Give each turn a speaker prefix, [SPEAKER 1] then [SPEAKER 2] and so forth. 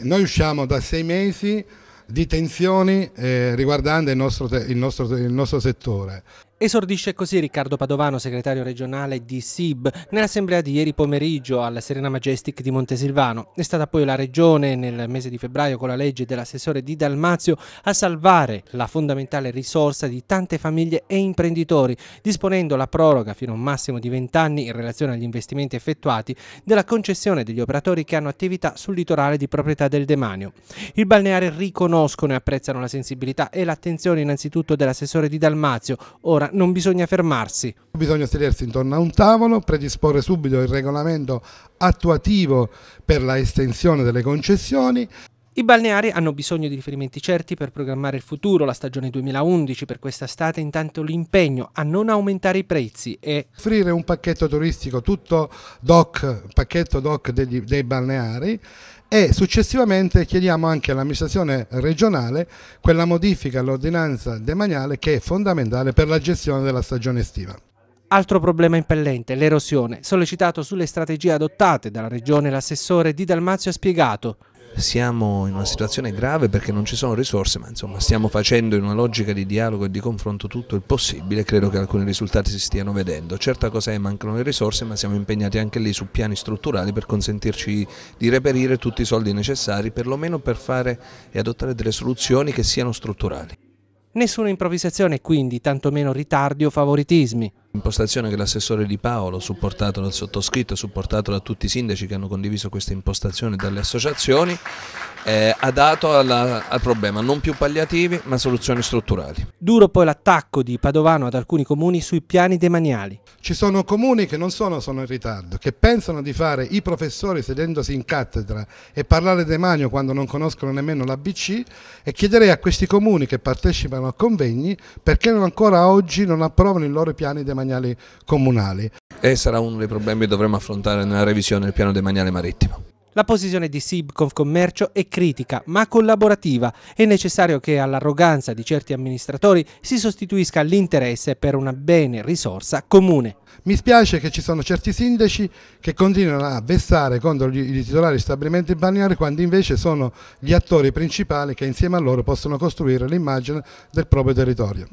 [SPEAKER 1] Noi usciamo da sei mesi di tensioni eh, riguardanti il nostro, il, nostro, il nostro settore.
[SPEAKER 2] Esordisce così Riccardo Padovano, segretario regionale di SIB, nell'assemblea di ieri pomeriggio alla Serena Majestic di Montesilvano. È stata poi la regione nel mese di febbraio con la legge dell'assessore di Dalmazio a salvare la fondamentale risorsa di tante famiglie e imprenditori, disponendo la proroga fino a un massimo di 20 anni in relazione agli investimenti effettuati della concessione degli operatori che hanno attività sul litorale di proprietà del demanio. Il balneare riconoscono e apprezzano la sensibilità e l'attenzione
[SPEAKER 1] innanzitutto dell'assessore di Dalmazio, ora non bisogna fermarsi. Bisogna sedersi intorno a un tavolo, predisporre subito il regolamento attuativo per la estensione delle concessioni.
[SPEAKER 2] I balneari hanno bisogno di riferimenti certi per programmare il futuro, la stagione 2011 per questa estate, intanto l'impegno a non aumentare i prezzi e... Offrire un pacchetto
[SPEAKER 1] turistico tutto doc, pacchetto doc degli, dei balneari e successivamente chiediamo anche all'amministrazione regionale quella modifica all'ordinanza demaniale che è fondamentale per la gestione della stagione estiva. Altro problema impellente,
[SPEAKER 3] l'erosione. Sollecitato sulle strategie adottate dalla Regione, l'assessore Di Dalmazio ha spiegato siamo in una situazione grave perché non ci sono risorse, ma insomma stiamo facendo in una logica di dialogo e di confronto tutto il possibile, credo che alcuni risultati si stiano vedendo. Certa cosa è mancano le risorse, ma siamo impegnati anche lì su piani strutturali per consentirci di reperire tutti i soldi necessari, perlomeno per fare e adottare delle soluzioni che siano strutturali. Nessuna improvvisazione quindi, tantomeno ritardi o favoritismi. Impostazione che l'assessore Di Paolo, supportato dal sottoscritto e supportato da tutti i sindaci che hanno condiviso questa impostazione dalle associazioni, eh, ha dato alla, al problema non più palliativi ma soluzioni strutturali.
[SPEAKER 1] Duro poi l'attacco di Padovano ad alcuni comuni sui piani demaniali. Ci sono comuni che non sono, sono in ritardo, che pensano di fare i professori sedendosi in cattedra e parlare demanio quando non conoscono nemmeno l'ABC e chiederei a questi comuni che partecipano a convegni perché ancora oggi non approvano i loro piani demaniali demaniali comunali. E
[SPEAKER 3] sarà uno dei problemi che dovremo affrontare nella revisione del piano demaniale marittimo.
[SPEAKER 1] La posizione
[SPEAKER 2] di Sibconf Commercio è critica ma collaborativa. È necessario che all'arroganza di certi amministratori
[SPEAKER 1] si sostituisca l'interesse per una bene risorsa comune. Mi spiace che ci sono certi sindaci che continuano a vessare contro i titolari di stabilimenti balneari quando invece sono gli attori principali che insieme a loro possono costruire l'immagine del proprio territorio.